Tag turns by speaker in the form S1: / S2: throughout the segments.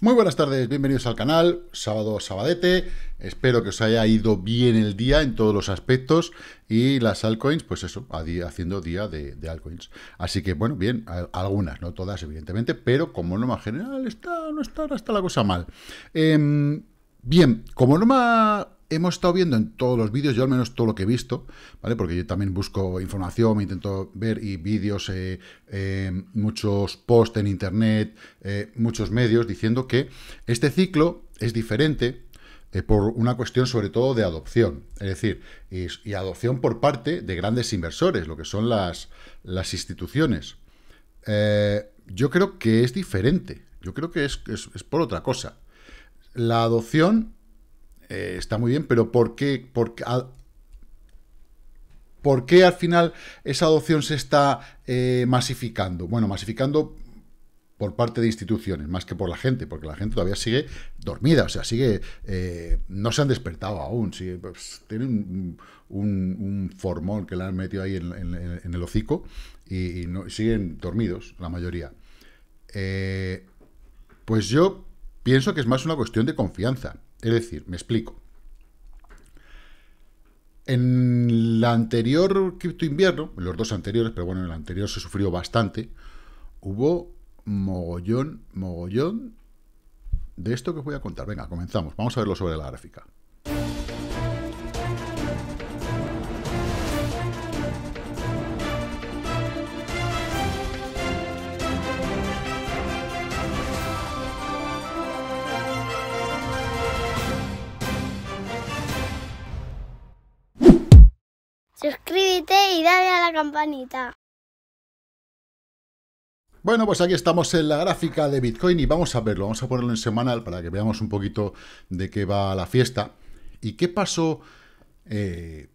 S1: Muy buenas tardes, bienvenidos al canal, sábado sabadete, espero que os haya ido bien el día en todos los aspectos y las altcoins, pues eso, haciendo día de, altcoins. Así que bueno, bien, algunas, no todas evidentemente, pero como norma general está, no está, hasta la cosa mal. Em, bien, como norma hemos estado viendo en todos los vídeos, yo al menos todo lo que he visto, ¿vale? Porque yo también busco información, me intento ver y vídeos, eh, eh, muchos posts en internet, eh, muchos medios diciendo que este ciclo es diferente por una cuestión sobre todo de adopción, es decir, y, adopción por parte de grandes inversores, lo que son las, las instituciones. yo creo que es diferente, yo creo que es por otra cosa. La adopción eh, está muy bien, pero ¿por qué, por, qué al final esa adopción se está eh, masificando? Bueno, masificando por parte de instituciones, más que por la gente, porque la gente todavía sigue dormida, o sea, sigue, eh, no se han despertado aún, sigue, pues, tienen un, formón que le han metido ahí en, el hocico y, no, siguen dormidos, la mayoría. pues yo pienso que es más una cuestión de confianza. Es decir, me explico. En el anterior cripto invierno, en los dos anteriores, pero bueno, en el anterior se sufrió bastante, hubo mogollón, mogollón de esto que os voy a contar. Venga, comenzamos. Vamos a verlo sobre la gráfica. campanita. Bueno, pues aquí estamos en la gráfica de Bitcoin y vamos a verlo. Vamos a ponerlo en semanal para que veamos un poquito de qué va la fiesta. ¿Y qué pasó? Eh,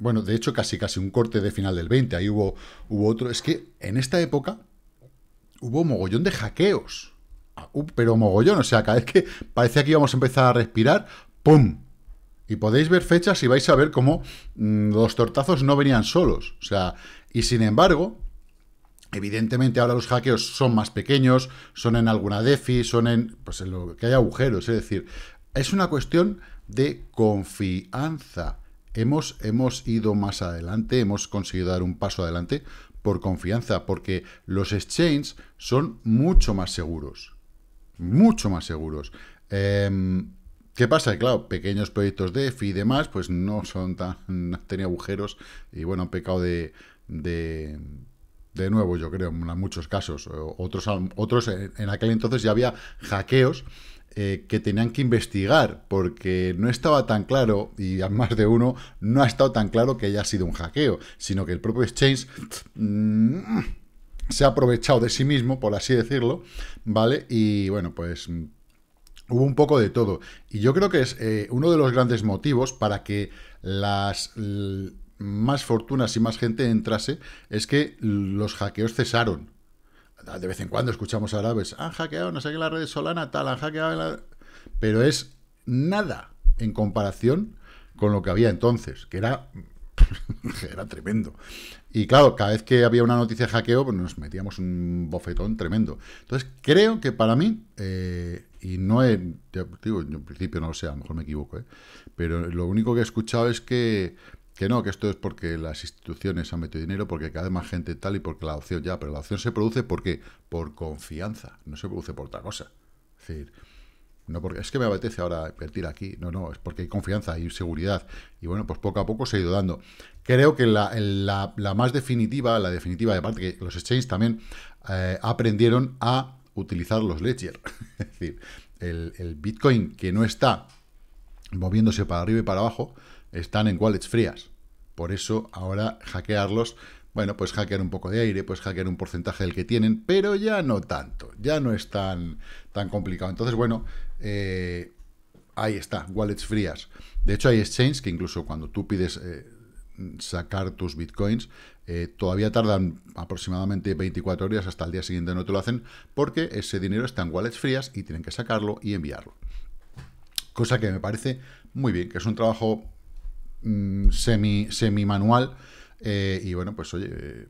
S1: bueno, de hecho, casi casi un corte de final del 20. Ahí hubo, hubo otro. Es que en esta época hubo mogollón de hackeos. Ah, pero mogollón, o sea, cada vez que parece que íbamos a empezar a respirar, ¡pum! Y podéis ver fechas y vais a ver cómo mm, los tortazos no venían solos. O sea, y sin embargo, Evidentemente ahora los hackeos son más pequeños, son en alguna DeFi, son en, pues en lo que hay agujeros, es decir, es una cuestión de confianza. Hemos, hemos ido más adelante, hemos conseguido dar un paso adelante por confianza, porque los exchanges son mucho más seguros, mucho más seguros. Eh, ¿Qué pasa? Claro, pequeños proyectos de EFI y demás, pues no son tan. tenía agujeros y bueno, han pecado de, de. de nuevo, yo creo, en muchos casos. Otros, otros en aquel entonces ya había hackeos eh, que tenían que investigar, porque no estaba tan claro, y además más de uno, no ha estado tan claro que haya sido un hackeo, sino que el propio exchange mm, se ha aprovechado de sí mismo, por así decirlo, ¿vale? Y bueno, pues hubo un poco de todo. Y yo creo que es eh, uno de los grandes motivos para que las más fortunas y más gente entrase, es que los hackeos cesaron. De vez en cuando escuchamos Arabes han hackeado, no sé qué, la red Solana, tal, han hackeado... La... Pero es nada en comparación con lo que había entonces, que era, era tremendo. Y claro, cada vez que había una noticia de hackeo, pues nos metíamos un bofetón tremendo. Entonces, creo que para mí, eh, y no he, digo, en principio no lo sé, a lo mejor me equivoco, ¿eh? pero lo único que he escuchado es que, que no, que esto es porque las instituciones han metido dinero, porque cada vez más gente tal y porque la opción ya, pero la opción se produce porque por confianza, no se produce por otra cosa. Es decir, no porque es que me apetece ahora invertir aquí, no, no, es porque hay confianza, hay seguridad. Y bueno, pues poco a poco se ha ido dando. Creo que la, la, más definitiva, la definitiva, aparte que los exchanges también eh, aprendieron a utilizar los Ledger. es decir, el, Bitcoin que no está moviéndose para arriba y para abajo, están en wallets frías. Por eso ahora hackearlos, bueno, pues hackear un poco de aire, pues hackear un porcentaje del que tienen, pero ya no tanto, ya no es tan, tan complicado. Entonces, bueno, eh, ahí está, wallets frías. De hecho, hay exchanges que incluso cuando tú pides... Eh, sacar tus bitcoins. Eh, todavía tardan aproximadamente 24 horas, hasta el día siguiente no te lo hacen, porque ese dinero está en wallets frías y tienen que sacarlo y enviarlo. Cosa que me parece muy bien, que es un trabajo mm, semi, semi, manual eh, y bueno, pues oye...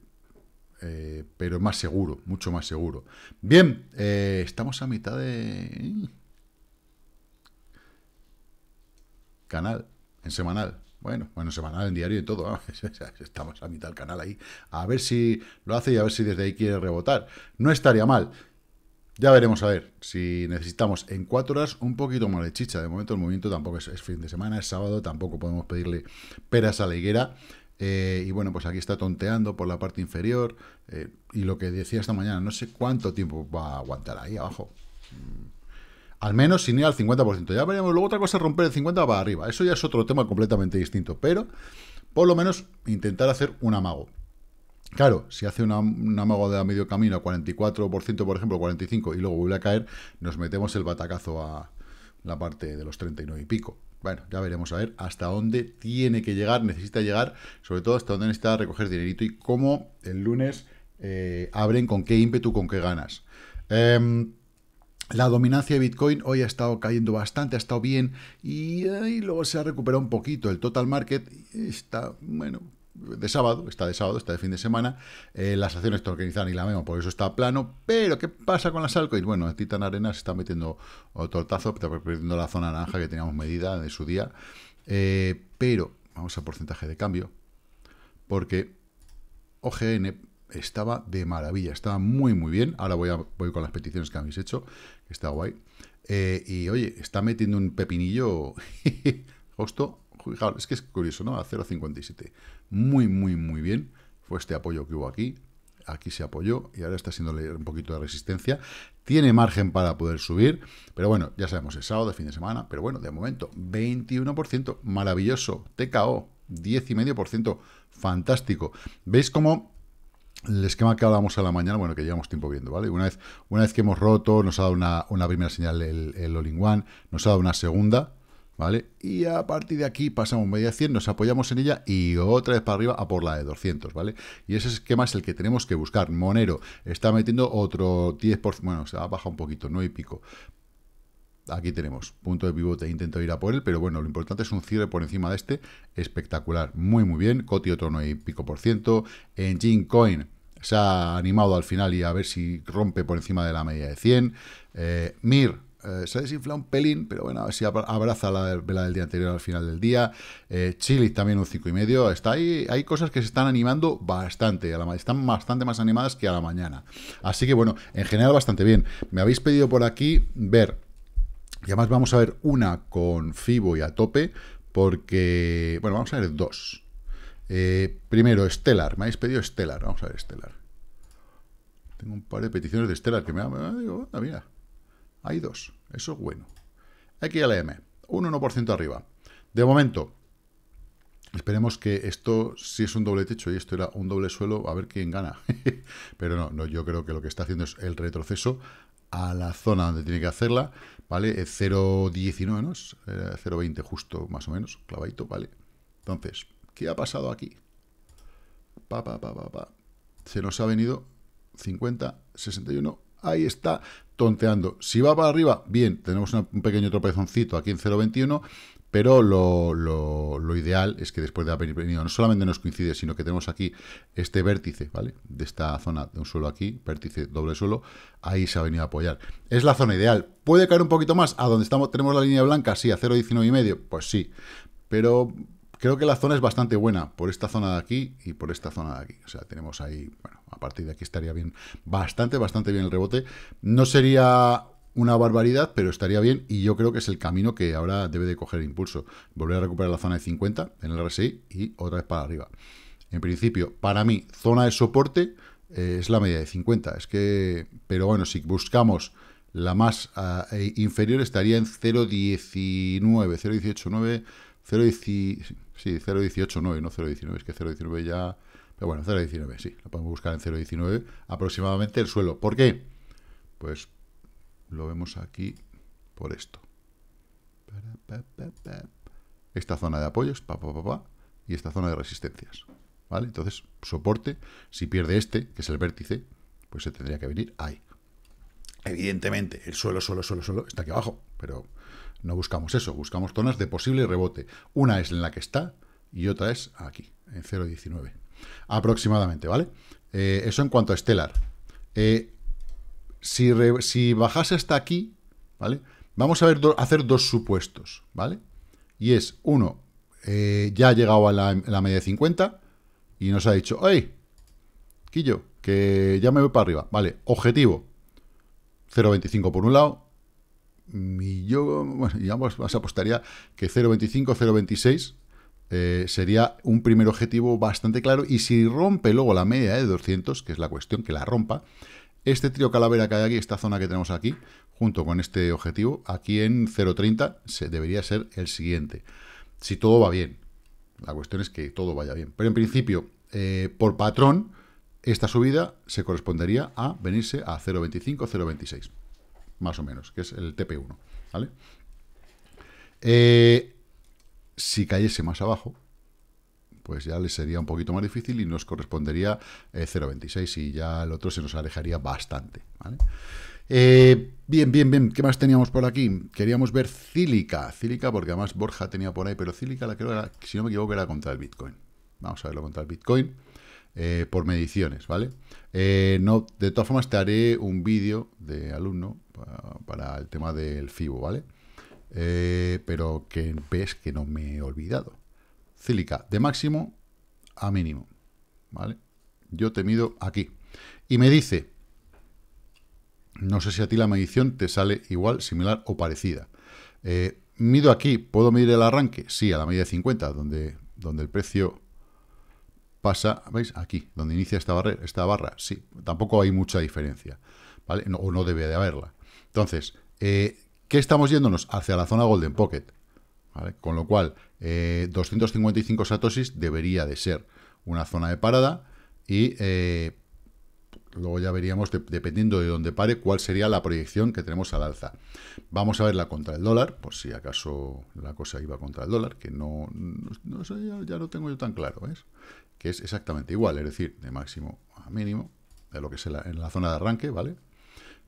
S1: Eh, pero más seguro, mucho más seguro. Bien, estamos a mitad de... Canal, en semanal. Bueno, bueno, semanal, en diario y todo. Estamos a mitad del canal ahí. A ver si lo hace y a ver si desde ahí quiere rebotar. No estaría mal. Ya veremos a ver si necesitamos en cuatro horas un poquito más de chicha. De momento el movimiento tampoco es, fin de semana, es sábado, tampoco podemos pedirle peras a la higuera. Eh, y bueno, pues aquí está tonteando por la parte inferior. Eh, y lo que decía esta mañana, no sé cuánto tiempo va a aguantar ahí abajo. Al menos sin ir al 50%. Ya veremos luego otra cosa es romper el 50% para arriba. Eso ya es otro tema completamente distinto. Pero, por lo menos, intentar hacer un amago. Claro, si hace un amago de a medio camino a 44%, por ejemplo, 45%, y luego vuelve a caer, nos metemos el batacazo a la parte de los 39 y pico. Bueno, ya veremos a ver hasta dónde tiene que llegar, necesita llegar, sobre todo hasta dónde necesita recoger dinerito y cómo el lunes eh, abren con qué ímpetu, con qué ganas. Eh, la dominancia de Bitcoin hoy ha estado cayendo bastante, ha estado bien y, luego se ha recuperado un poquito. El total market está, bueno, de sábado, está de sábado, está de fin de semana. Eh, las acciones organizadas y la vemos, por eso está plano. Pero, ¿qué pasa con las altcoins? Bueno, Titan Arena se está metiendo tazo, está perdiendo la zona naranja que teníamos medida de su día. Eh, pero, vamos a porcentaje de cambio, porque OGN estaba de maravilla, estaba muy, muy bien. Ahora voy, a, voy con las peticiones que habéis hecho, está guay. Eh, y oye, está metiendo un pepinillo justo, es que es curioso, ¿no? A 0,57. Muy, muy, muy bien. Fue este apoyo que hubo aquí. Aquí se apoyó y ahora está siendo un poquito de resistencia. Tiene margen para poder subir, pero bueno, ya sabemos, es sábado, fin de semana, pero bueno, de momento, 21%, maravilloso, TKO, 10,5%, fantástico. ¿Veis cómo el esquema que hablábamos a la mañana, bueno, que llevamos tiempo viendo, ¿vale? Una vez, una vez que hemos roto, nos ha dado una, primera señal el, el all -in one nos ha dado una segunda, ¿vale? Y a partir de aquí pasamos media 100, nos apoyamos en ella y otra vez para arriba a por la de 200, ¿vale? Y ese esquema es el que tenemos que buscar. Monero está metiendo otro 10%, bueno, se ha bajado un poquito, no hay pico, aquí tenemos, punto de pivote, intento ir a por él, pero bueno, lo importante es un cierre por encima de este, espectacular, muy muy bien, Coti otro y pico por ciento, en Coin se ha animado al final y a ver si rompe por encima de la media de 100, eh, Mir eh, se ha desinflado un pelín, pero bueno, a ver si abraza la vela del día anterior al final del día. Eh, Chili también un 5,5. y medio. Está ahí, hay cosas que se están animando bastante, a la, están bastante más animadas que a la mañana. Así que bueno, en general bastante bien. Me habéis pedido por aquí ver y además vamos a ver una con FIBO y a tope, porque... Bueno, vamos a ver dos. Eh, primero, Stellar. Me habéis pedido Stellar. Vamos a ver Stellar. Tengo un par de peticiones de Stellar que me... me digo, mira. Hay dos. Eso es bueno. XLM. Un 1% arriba. De momento, Esperemos que esto, si es un doble techo y esto era un doble suelo, a ver quién gana. Pero no, no, yo creo que lo que está haciendo es el retroceso a la zona donde tiene que hacerla, ¿vale? 0,19, ¿no? 0,20 eh, justo, más o menos, clavadito, ¿vale? Entonces, ¿qué ha pasado aquí? Pa, pa, pa, pa, pa. Se nos ha venido 50, 61, ahí está tonteando. Si va para arriba, bien, tenemos un pequeño tropezoncito aquí en 0.21, pero lo, ideal es que después de haber venido, no solamente nos coincide, sino que tenemos aquí este vértice, ¿vale? De esta zona de un suelo aquí, vértice doble suelo, ahí se ha venido a apoyar. Es la zona ideal. ¿Puede caer un poquito más a donde estamos, tenemos la línea blanca? Sí, a 0,19 y medio, pues sí, pero creo que la zona es bastante buena por esta zona de aquí y por esta zona de aquí. O sea, tenemos ahí, bueno, a partir de aquí estaría bien, bastante, bastante bien el rebote. No sería una barbaridad, pero estaría bien y yo creo que es el camino que ahora debe de coger impulso. Volver a recuperar la zona de 50 en el RSI y otra vez para arriba. En principio, para mí, zona de soporte eh, es la media de 50. Es que, pero bueno, si buscamos la más ah, eh, inferior estaría en 0.19, 0.18.9, 0,19. sí, 0.18.9, no 0.19, es que 0.19 ya... Pero bueno, 0.19, sí, lo podemos buscar en 0.19 aproximadamente el suelo. ¿Por qué? Pues lo vemos aquí por esto. Esta zona de apoyos, pa, pa, pa, y esta zona de resistencias. ¿Vale? Entonces, soporte, si pierde este, que es el vértice, pues se tendría que venir ahí. Evidentemente, el suelo, suelo, suelo, suelo está aquí abajo, pero no buscamos eso, buscamos zonas de posible rebote. Una es en la que está y otra es aquí, en 0.19. Aproximadamente, ¿vale? Eh, eso en cuanto a Stellar. Eh, si, bajase hasta aquí, ¿vale? Vamos a hacer dos supuestos, ¿vale? Y es, uno, eh, ya ha llegado a la, media de 50 y nos ha dicho, ¡ay, Quillo, que ya me voy para arriba. Vale, objetivo, 0.25 por un lado. Y yo, bueno, digamos, más apostaría que 0.25, 0.26 eh, sería un primer objetivo bastante claro. Y si rompe luego la media de 200, que es la cuestión, que la rompa, este trío calavera que hay aquí, esta zona que tenemos aquí, junto con este objetivo, aquí en 0.30 se debería ser el siguiente. Si todo va bien. La cuestión es que todo vaya bien. Pero en principio, eh, por patrón, esta subida se correspondería a venirse a 0.25, 0.26. Más o menos, que es el TP1. ¿vale? Eh, si cayese más abajo, pues ya les sería un poquito más difícil y nos correspondería 0.26 eh, y ya el otro se nos alejaría bastante. Eh, bien, bien, bien. ¿Qué más teníamos por aquí? Queríamos ver Cílica. Cílica, porque además Borja tenía por ahí, pero Cílica, la creo, si no me equivoco, era contra el Bitcoin. Vamos a verlo contra el Bitcoin. Eh, por mediciones, ¿vale? no, de todas formas te haré un vídeo de alumno para, el tema del FIBO, ¿vale? pero que ves que no me he olvidado, cílica de máximo a mínimo. ¿Vale? Yo te mido aquí. Y me dice, no sé si a ti la medición te sale igual, similar o parecida. Eh, mido aquí, ¿puedo medir el arranque? Sí, a la media de 50, donde, donde el precio pasa, ¿veis? Aquí, donde inicia esta, barra, esta barra. Sí, tampoco hay mucha diferencia, ¿vale? o no debe de haberla. Entonces, eh, ¿qué estamos yéndonos? Hacia la zona Golden Pocket. Con lo cual, 255 eh, satosis debería de ser una zona de parada y eh, luego ya veríamos, dependiendo de dónde pare, cuál sería la proyección que tenemos al alza. Vamos a verla contra el dólar, por si acaso la cosa iba contra el dólar, que no, no, ya, no tengo yo tan claro, Que es exactamente igual, es decir, de máximo a mínimo, de lo que es en la, zona de arranque, ¿vale?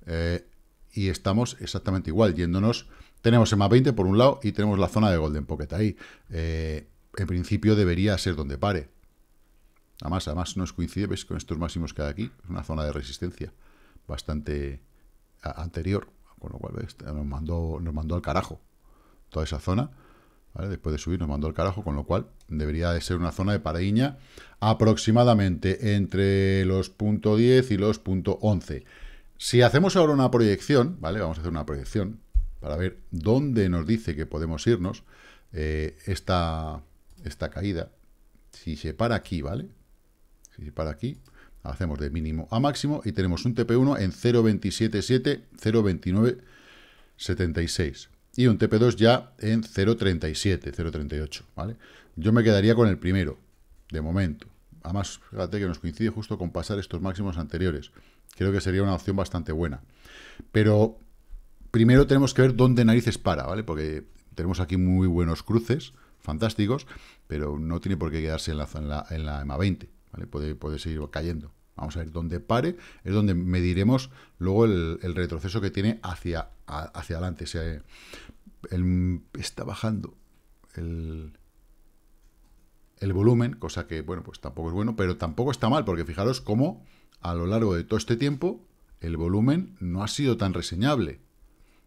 S1: Eh, y estamos exactamente igual, yéndonos tenemos el más 20 por un lado y tenemos la zona de Golden Pocket ahí. Eh, en principio debería ser donde pare. Además, además nos coincide, Con estos máximos que hay aquí. Es una zona de resistencia bastante anterior. Con lo cual, Nos mandó, nos mandó al carajo toda esa zona. Después de subir nos mandó al carajo, con lo cual debería de ser una zona de paradiña aproximadamente entre los .10 y los .11. Si hacemos ahora una proyección, ¿vale? Vamos a hacer una proyección para ver dónde nos dice que podemos irnos eh, esta, esta caída. Si se para aquí, ¿vale? Si se para aquí, hacemos de mínimo a máximo y tenemos un TP1 en 0.277, 0.2976 y un TP2 ya en 0.37, 0.38, ¿vale? Yo me quedaría con el primero, de momento. Además, fíjate que nos coincide justo con pasar estos máximos anteriores. Creo que sería una opción bastante buena. Pero primero tenemos que ver dónde narices para, ¿vale? Porque tenemos aquí muy buenos cruces, fantásticos, pero no tiene por qué quedarse en la, en EMA 20, ¿vale? Puede, puede seguir cayendo. Vamos a ver dónde pare, es donde mediremos luego el, retroceso que tiene hacia, hacia adelante. está bajando el, el volumen, cosa que, bueno, pues tampoco es bueno, pero tampoco está mal, porque fijaros cómo a lo largo de todo este tiempo el volumen no ha sido tan reseñable.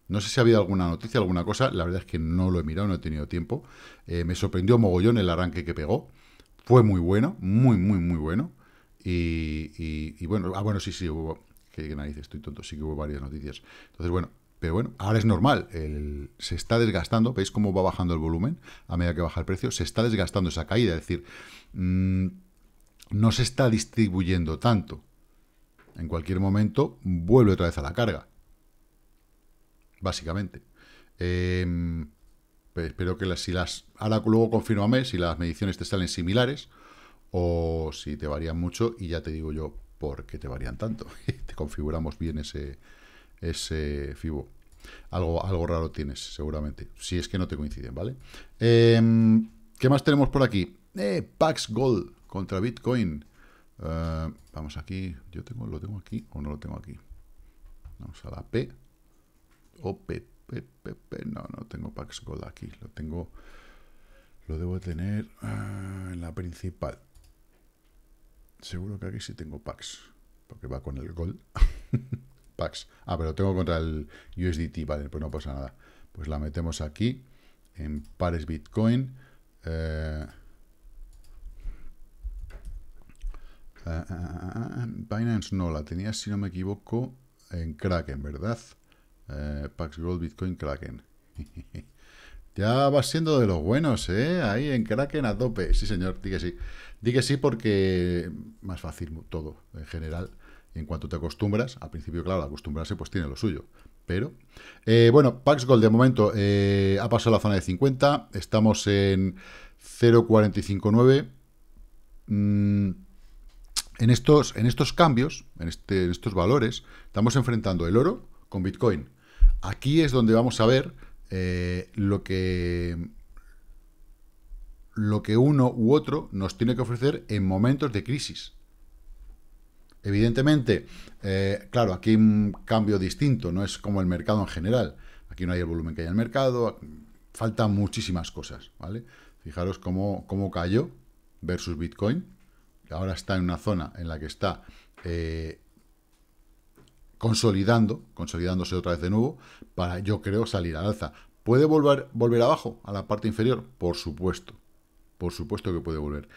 S1: No sé si ha habido alguna noticia, alguna cosa. La verdad es que no lo he mirado, no he tenido tiempo. Eh, me sorprendió mogollón el arranque que pegó. Fue muy bueno, muy, muy, muy bueno. Y, bueno, ah, bueno, sí, sí, hubo... Que narices, estoy tonto, sí que hubo varias noticias. Entonces, bueno, pero bueno, ahora es normal. se está desgastando, ¿veis cómo va bajando el volumen a medida que baja el precio? Se está desgastando esa caída, es decir, mm, no se está distribuyendo tanto. En cualquier momento vuelve otra vez a la carga básicamente. Em, espero que las, si las... Ahora luego confírmame si las mediciones te salen similares o si te varían mucho y ya te digo yo por qué te varían tanto. te configuramos bien ese, ese FIBO. Algo, algo raro tienes, seguramente. Si es que no te coinciden, ¿vale? Em, ¿Qué más tenemos por aquí? Eh, Pax Gold contra Bitcoin. Eh, vamos aquí. Yo tengo, lo tengo aquí o no lo tengo aquí. Vamos a la P pepepepe, oh, No, no tengo Pax Gold aquí. Lo tengo. Lo debo tener ah, en la principal. Seguro que aquí sí tengo Pax. Porque va con el Gold. Pax. Ah, pero tengo contra el USDT. Vale, pues no pasa nada. Pues la metemos aquí. En pares Bitcoin. Eh, ah, ah, Binance no, la tenía, si no me equivoco, en Kraken, ¿verdad? Eh, Pax Gold, Bitcoin, Kraken. ya vas siendo de los buenos, ¿eh? Ahí en Kraken a tope. Sí, señor, di que sí. Di que sí porque más fácil todo en general. En cuanto te acostumbras, al principio, claro, acostumbrarse pues tiene lo suyo. Pero, eh, bueno, Pax Gold de momento eh, ha pasado la zona de 50. Estamos en 0.459. Mm, en estos, en estos cambios, este, en, estos valores, estamos enfrentando el oro con Bitcoin. Aquí es donde vamos a ver eh, lo que lo que uno u otro nos tiene que ofrecer en momentos de crisis. Evidentemente, eh, claro, aquí hay un cambio distinto, no es como el mercado en general. Aquí no hay el volumen que hay en el mercado, faltan muchísimas cosas, ¿vale? Fijaros cómo, cómo cayó versus Bitcoin. Ahora está en una zona en la que está eh, consolidando, consolidándose otra vez de nuevo, para yo creo salir al alza. ¿Puede volver, volver abajo a la parte inferior? Por supuesto, por supuesto que puede volver,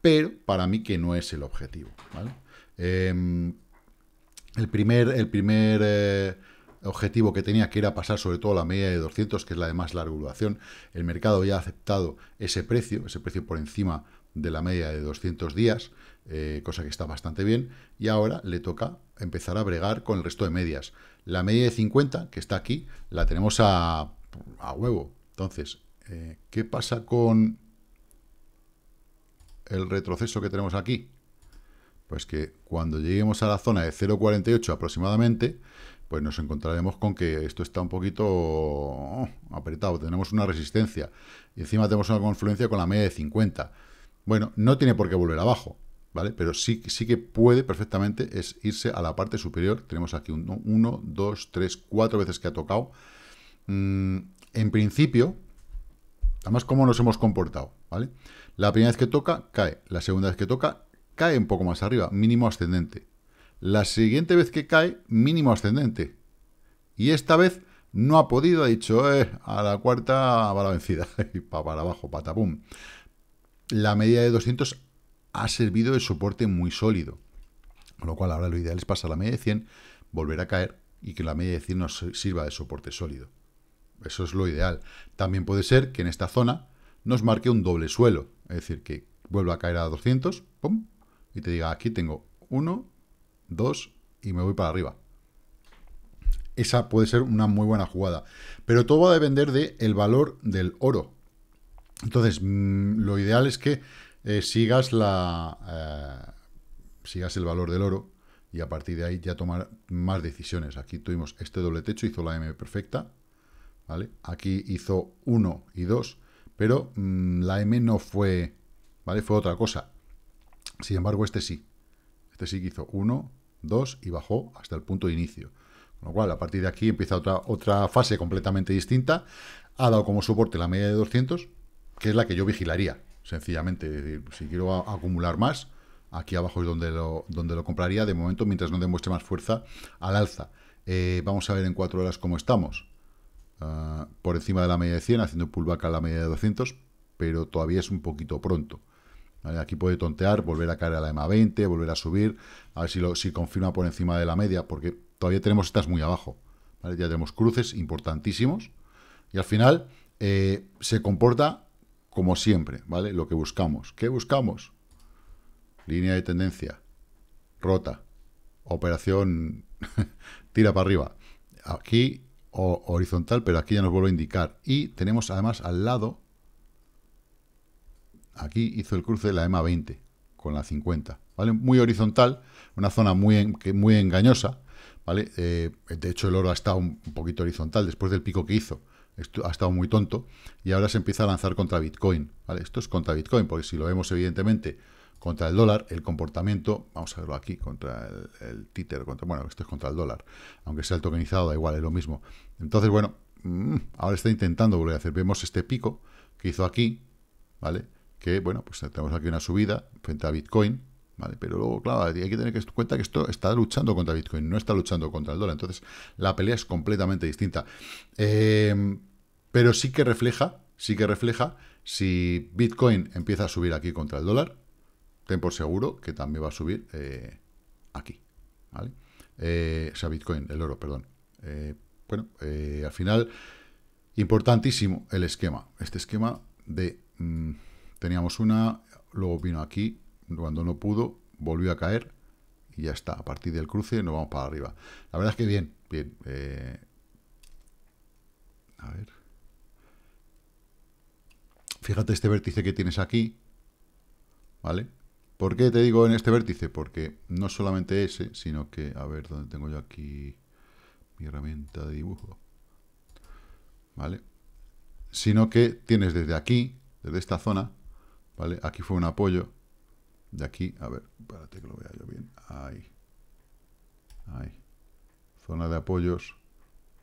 S1: pero para mí que no es el objetivo. Em, el primer, el primer eh, objetivo que tenía que era pasar sobre todo la media de 200, que es la de más larga duración, el mercado ya ha aceptado ese precio, ese precio por encima de la media de 200 días, eh, cosa que está bastante bien, y ahora le toca empezar a bregar con el resto de medias. La media de 50, que está aquí, la tenemos a, huevo. Entonces, eh, ¿qué pasa con el retroceso que tenemos aquí? Pues que cuando lleguemos a la zona de 0.48 aproximadamente, pues nos encontraremos con que esto está un poquito apretado. Tenemos una resistencia y encima tenemos una confluencia con la media de 50. Bueno, no tiene por qué volver abajo. ¿vale? Pero sí, sí que puede perfectamente es irse a la parte superior. Tenemos aquí 1, 2, 3, 4 veces que ha tocado. Mm, en principio, además cómo nos hemos comportado, ¿vale? La primera vez que toca, cae. La segunda vez que toca, cae un poco más arriba, mínimo ascendente. La siguiente vez que cae, mínimo ascendente. Y esta vez no ha podido, ha dicho, eh, a la cuarta va la vencida. y para, para abajo, patapum. La media de 200 ha servido de soporte muy sólido. Con lo cual ahora lo ideal es pasar la media de 100, volver a caer y que la media de 100 nos sirva de soporte sólido. Eso es lo ideal. También puede ser que en esta zona nos marque un doble suelo. Es decir, que vuelva a caer a 200 y te diga, aquí tengo 1, 2 y me voy para arriba. Esa puede ser una muy buena jugada. Pero todo va a depender del valor del oro. Entonces, mm, lo ideal es que eh, sigas la eh, sigas el valor del oro y a partir de ahí ya tomar más decisiones. Aquí tuvimos este doble techo, hizo la M perfecta, ¿vale? Aquí hizo 1 y 2, pero mm, la M no fue, ¿vale? Fue otra cosa. Sin embargo, este sí. Este sí que hizo 1, 2 y bajó hasta el punto de inicio. Con lo cual, a partir de aquí empieza otra, otra fase completamente distinta. Ha dado como soporte la media de 200, que es la que yo vigilaría sencillamente. decir, si quiero acumular más, aquí abajo es donde lo, donde lo compraría. De momento, mientras no demuestre más fuerza, al alza. Eh, vamos a ver en cuatro horas cómo estamos. Ah, por encima de la media de 100, haciendo pullback a la media de 200, pero todavía es un poquito pronto. Aquí puede tontear, volver a caer a la EMA 20, volver a subir, a ver si, lo, si confirma por encima de la media, porque todavía tenemos estas muy abajo. Ya tenemos cruces importantísimos. Y al final eh, se comporta como siempre, ¿vale? Lo que buscamos. ¿Qué buscamos? Línea de tendencia, rota, operación tira para arriba. Aquí horizontal, pero aquí ya nos vuelve a indicar. Y tenemos además al lado, aquí hizo el cruce de la EMA 20 con la 50, ¿vale? Muy horizontal, una zona muy, muy engañosa, ¿vale? Eh, de hecho, el oro ha estado un poquito horizontal después del pico que hizo ha estado muy tonto, y ahora se empieza a lanzar contra Bitcoin. ¿vale? Esto es contra Bitcoin, porque si lo vemos evidentemente contra el dólar, el comportamiento, vamos a verlo aquí, contra el, títer, contra, bueno, esto es contra el dólar, aunque sea el tokenizado, da igual, es lo mismo. Entonces, bueno, mm, ahora está intentando volver a hacer, vemos este pico que hizo aquí, ¿vale? Que, bueno, pues tenemos aquí una subida frente a Bitcoin, pero luego, claro, hay que tener en cuenta que esto está luchando contra Bitcoin, no está luchando contra el dólar. Entonces, la pelea es completamente distinta. Em, pero sí que refleja, sí que refleja, si Bitcoin empieza a subir aquí contra el dólar, ten por seguro que también va a subir eh, aquí, eh, o sea, Bitcoin, el oro, perdón. Eh, bueno, al final, importantísimo el esquema. Este esquema de... Mm, teníamos una, luego vino aquí, cuando no pudo, volvió a caer y ya está. A partir del cruce nos vamos para arriba. La verdad es que bien, bien. Eh, a ver. Fíjate este vértice que tienes aquí, ¿vale? ¿Por qué te digo en este vértice? Porque no solamente ese, sino que, a ver, ¿dónde tengo yo aquí mi herramienta de dibujo? ¿Vale? Sino que tienes desde aquí, desde esta zona, ¿vale? Aquí fue un apoyo, de aquí, a ver, espérate que lo vea yo bien, ahí, ahí, zona de apoyos,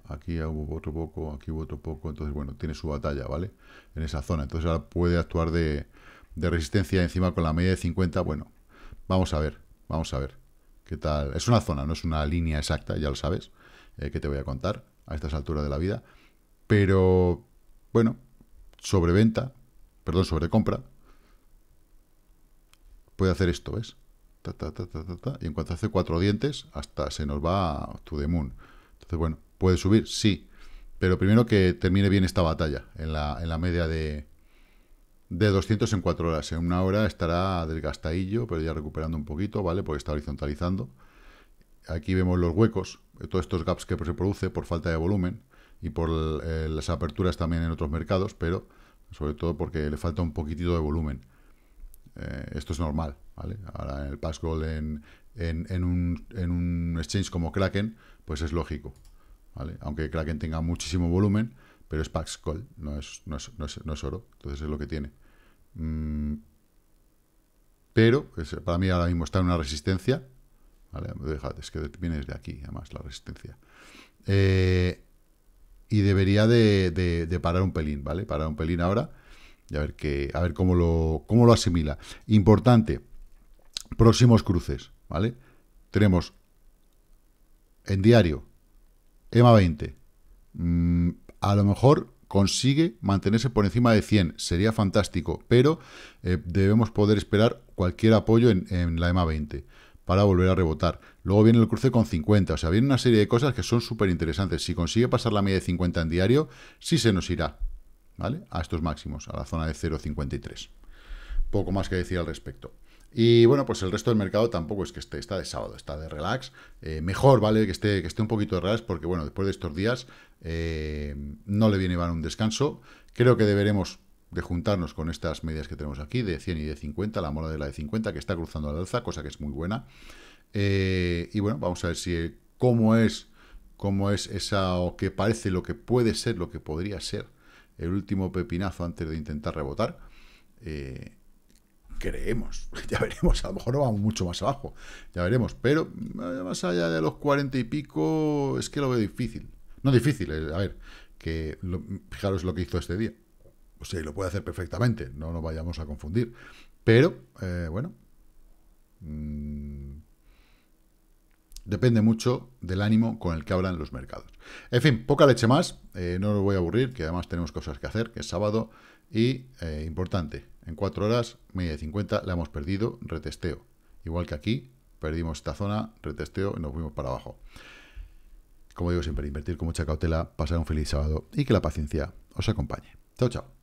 S1: aquí hubo otro poco, aquí hubo otro poco, entonces bueno, tiene su batalla, ¿vale? En esa zona, entonces ahora puede actuar de, de resistencia encima con la media de 50, bueno, vamos a ver, vamos a ver qué tal, es una zona, no es una línea exacta, ya lo sabes, eh, que te voy a contar a estas alturas de la vida, pero bueno, sobreventa, perdón, sobrecompra, puede hacer esto, ¿ves? y en cuanto hace cuatro dientes, hasta se nos va to the moon. Entonces, bueno, ¿puede subir? Sí. Pero primero que termine bien esta batalla, en la, en la media de, de 200 en cuatro horas. En una hora estará desgastadillo, pero ya recuperando un poquito, ¿vale? Porque está horizontalizando. Aquí vemos los huecos, eh, todos estos gaps que se produce por falta de volumen y por eh, las aperturas también en otros mercados, pero sobre todo porque le falta un poquitito de volumen. Eh, esto es normal, ¿vale? Ahora en el Pax en, en, un, exchange como Kraken, pues es lógico, ¿vale? Aunque Kraken tenga muchísimo volumen, pero es Pax no es, no es, no es, oro, entonces es lo que tiene. Mm, pero para mí ahora mismo está en una resistencia, ¿vale? es que viene desde aquí, además, la resistencia. Eh, y debería de, de parar un pelín, ¿vale? Parar un pelín ahora y a ver, qué a ver cómo, lo, lo asimila. Importante, próximos cruces, ¿vale? Tenemos en diario, EMA 20. Mm, a lo mejor consigue mantenerse por encima de 100, sería fantástico, pero eh, debemos poder esperar cualquier apoyo en, en la EMA 20 para volver a rebotar. Luego viene el cruce con 50, o sea, viene una serie de cosas que son súper interesantes. Si consigue pasar la media de 50 en diario, sí se nos irá, ¿vale? A estos máximos, a la zona de 0,53. Poco más que decir al respecto. Y bueno, pues el resto del mercado tampoco es que esté, está de sábado, está de relax. Eh, mejor, ¿vale? Que esté, que esté un poquito de relax porque, bueno, después de estos días eh, no le viene mal un descanso. Creo que deberemos de juntarnos con estas medias que tenemos aquí, de 100 y de 50, la mola de la de 50, que está cruzando la alza, cosa que es muy buena. Eh, y bueno, vamos a ver si cómo es, cómo es esa, o qué parece lo que puede ser, lo que podría ser el último pepinazo antes de intentar rebotar. Eh, creemos, ya veremos, a lo mejor no vamos mucho más abajo, ya veremos, pero eh, más allá de los cuarenta y pico es que lo veo difícil. No difícil, eh, a ver, que fijaros lo que hizo este día. O sea, lo puede hacer perfectamente, no nos vayamos a confundir. Pero, bueno, mm, Depende mucho del ánimo con el que hablan los mercados. En fin, poca leche más, eh, no os voy a aburrir, que además tenemos cosas que hacer, que es sábado, y eh, importante, en 4 horas, media de 50, la hemos perdido, retesteo. Igual que aquí, perdimos esta zona, retesteo y nos fuimos para abajo. Como digo siempre, invertir con mucha cautela, pasar un feliz sábado y que la paciencia os acompañe. Chao, chao.